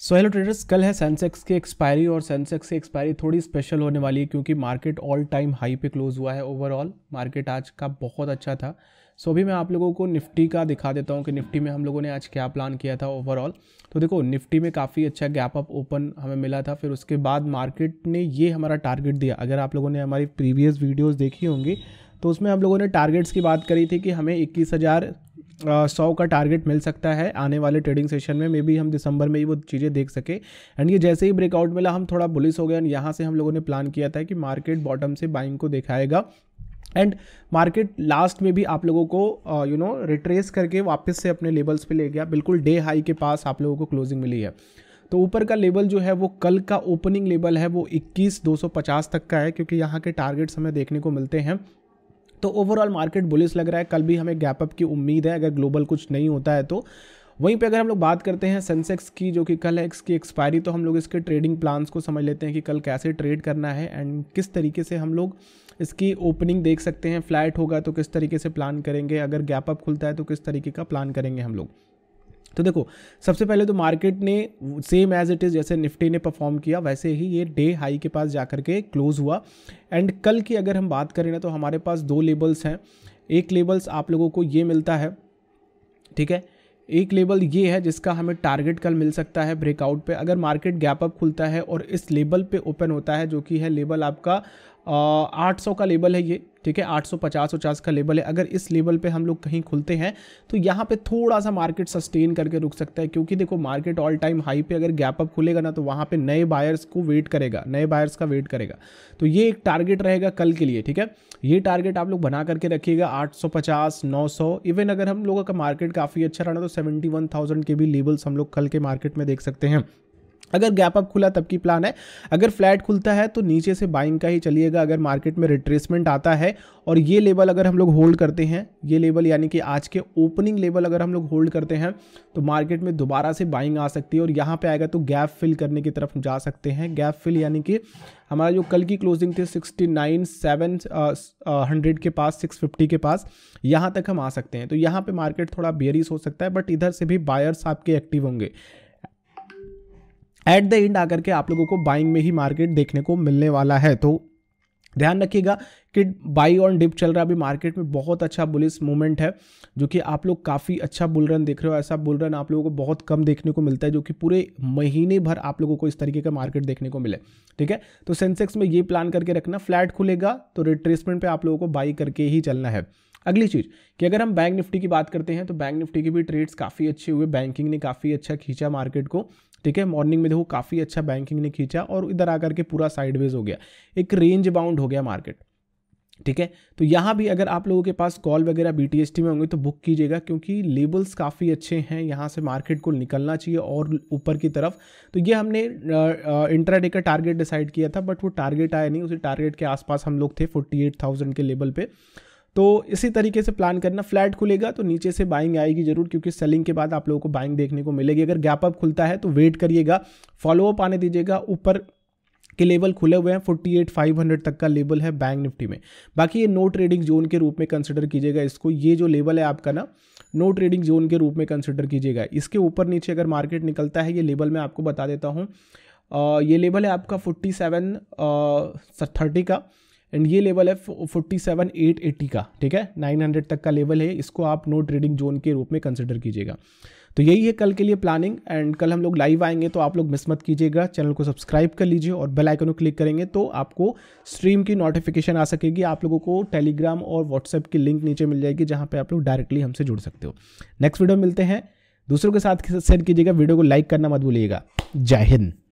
so hello traders कल है Sensex की एक्सपायरी और सेंसेक्स की एक्सपायरी थोड़ी स्पेशल होने वाली है क्योंकि मार्केट ऑल टाइम हाई पे क्लोज हुआ है ओवरऑल मार्केट आज का बहुत अच्छा था सो so, अभी मैं आप लोगों को निफ्टी का दिखा देता हूँ कि निफ्टी में हम लोगों ने आज क्या प्लान किया था ओवरऑल तो देखो निफ्टी में काफ़ी अच्छा गैप अप ओपन हमें मिला था फिर उसके बाद मार्केट ने ये हमारा टारगेट दिया अगर आप लोगों ने हमारी प्रीवियस वीडियोज़ देखी होंगी तो उसमें हम लोगों ने टारगेट्स की बात करी थी कि हमें इक्कीस हज़ार सौ का टारगेट मिल सकता है आने वाले ट्रेडिंग सेशन में मे बी हम दिसंबर में ही वो चीज़ें देख सके एंड ये जैसे ही ब्रेकआउट मिला हम थोड़ा बुलिस हो गए एंड यहाँ से हम लोगों ने प्लान किया था कि मार्केट बॉटम से बाइंग को दिखाएगा एंड मार्केट लास्ट में भी आप लोगों को यू नो रिट्रेस करके वापस से अपने लेवल्स पे ले गया बिल्कुल डे हाई के पास आप लोगों को क्लोजिंग मिली है तो ऊपर का लेवल जो है वो कल का ओपनिंग लेवल है वो 21 250 तक का है क्योंकि यहाँ के टारगेट्स हमें देखने को मिलते हैं तो ओवरऑल मार्केट बुलिस लग रहा है कल भी हमें गैप अप की उम्मीद है अगर ग्लोबल कुछ नहीं होता है तो वहीं पे अगर हम लोग बात करते हैं सेंसेक्स की जो कि कल है इसकी एक्सपायरी तो हम लोग इसके ट्रेडिंग प्लान्स को समझ लेते हैं कि कल कैसे ट्रेड करना है एंड किस तरीके से हम लोग इसकी ओपनिंग देख सकते हैं फ्लैट होगा तो किस तरीके से प्लान करेंगे अगर गैप अप खुलता है तो किस तरीके का प्लान करेंगे हम लोग तो देखो सबसे पहले तो मार्केट ने सेम एज इट इज़ जैसे निफ्टी ने परफॉर्म किया वैसे ही ये डे हाई के पास जाकर के क्लोज़ हुआ एंड कल की अगर हम बात करें ना तो हमारे पास दो लेबल्स हैं एक लेबल्स आप लोगों को ये मिलता है ठीक है एक लेवल ये है जिसका हमें टारगेट कल मिल सकता है ब्रेकआउट पे अगर मार्केट गैप अप खुलता है और इस लेवल पे ओपन होता है जो कि है लेवल आपका आठ सौ का लेबल है ये ठीक है आठ सौ पचास उचास का लेबल है अगर इस लेवल पे हम लोग कहीं खुलते हैं तो यहाँ पे थोड़ा सा मार्केट सस्टेन करके रुक सकता है क्योंकि देखो मार्केट ऑल टाइम हाई पे अगर गैप अप खुलेगा ना तो वहाँ पे नए बायर्स को वेट करेगा नए बायर्स का वेट करेगा तो ये एक टारगेट रहेगा कल के लिए ठीक है ये टारगेट आप लोग बना करके रखिएगा आठ सौ पचास नौ सौ इवन अगर हम लोगों का मार्केट काफ़ी अच्छा रहना तो सेवेंटी वन थाउजेंड के भी लेवल्स हम लोग कल के मार्केट में देख सकते हैं अगर गैप अप खुला तब की प्लान है अगर फ्लैट खुलता है तो नीचे से बाइंग का ही चलिएगा अगर मार्केट में रिट्रेसमेंट आता है और ये लेवल अगर हम लोग होल्ड करते हैं ये लेवल यानी कि आज के ओपनिंग लेवल अगर हम लोग होल्ड करते हैं तो मार्केट में दोबारा से बाइंग आ सकती है और यहाँ पे आएगा तो गैप फिल करने की तरफ जा सकते हैं गैप फिल यानी कि हमारा जो कल की क्लोजिंग थी सिक्सटी नाइन सेवन हंड्रेड के पास सिक्स फिफ्टी के पास यहाँ तक हम आ सकते हैं तो यहाँ पर मार्केट थोड़ा बेरिस हो सकता है बट इधर से भी बायर्स आपके एक्टिव होंगे एट द एंड आकर के आप लोगों को बाइंग में ही मार्केट देखने को मिलने वाला है तो ध्यान रखिएगा कि बाई ऑन डिप चल रहा है अभी मार्केट में बहुत अच्छा बुलिस मूवमेंट है जो कि आप लोग काफ़ी अच्छा बुल रन देख रहे हो ऐसा बुल रन आप लोगों को बहुत कम देखने को मिलता है जो कि पूरे महीने भर आप लोगों को इस तरीके का मार्केट देखने को मिले ठीक है तो सेंसेक्स में ये प्लान करके रखना फ्लैट खुलेगा तो रिट्रेसमेंट पर आप लोगों को बाई करके ही चलना है अगली चीज़ कि अगर हम बैंक निफ्टी की बात करते हैं तो बैंक निफ्टी के भी ट्रेड्स काफ़ी अच्छे हुए बैंकिंग ने काफ़ी अच्छा खींचा मार्केट को ठीक है मॉर्निंग में देखो काफ़ी अच्छा बैंकिंग ने खींचा और इधर आकर के पूरा साइडवेज हो गया एक रेंज बाउंड हो गया मार्केट ठीक है तो यहाँ भी अगर आप लोगों के पास कॉल वगैरह बी में होंगे तो बुक कीजिएगा क्योंकि लेबल्स काफ़ी अच्छे हैं यहाँ से मार्केट को निकलना चाहिए और ऊपर की तरफ तो ये हमने इंट्राडे का टारगेट डिसाइड किया था बट वो टारगेट आया नहीं उसी टारगेट के आसपास हम लोग थे थाउजेंड के लेवल पे तो इसी तरीके से प्लान करना फ्लैट खुलेगा तो नीचे से बाइंग आएगी जरूर क्योंकि सेलिंग के बाद आप लोगों को बाइंग देखने को मिलेगी अगर गैप अप खुलता है तो वेट करिएगा फॉलोअप आने दीजिएगा ऊपर के लेवल खुले हुए हैं 48,500 तक का लेवल है बैंक निफ्टी में बाकी ये नो ट्रेडिंग जोन के रूप में कंसिडर कीजिएगा इसको ये जो लेवल है आपका ना नो ट्रेडिंग जोन के रूप में कंसिडर कीजिएगा इसके ऊपर नीचे अगर मार्केट निकलता है ये लेवल मैं आपको बता देता हूँ ये लेवल है आपका फोर्टी सेवन थर्टी का एंड ये लेवल है फोर्टी सेवन एट एट्टी का ठीक है नाइन हंड्रेड तक का लेवल है इसको आप नो ट्रेडिंग जोन के रूप में कंसिडर कीजिएगा तो यही है कल के लिए प्लानिंग एंड कल हम लोग लाइव आएंगे तो आप लोग मिस मत कीजिएगा चैनल को सब्सक्राइब कर लीजिए और बेल आइकन को क्लिक करेंगे तो आपको स्ट्रीम की नोटिफिकेशन आ सकेगी आप लोगों को टेलीग्राम और व्हाट्सएप की लिंक नीचे मिल जाएगी जहाँ पर आप लोग डायरेक्टली हमसे जुड़ सकते हो नेक्स्ट वीडियो मिलते हैं दूसरों के साथ शेयर कीजिएगा वीडियो को लाइक करना मत भूलिएगा जय हिंद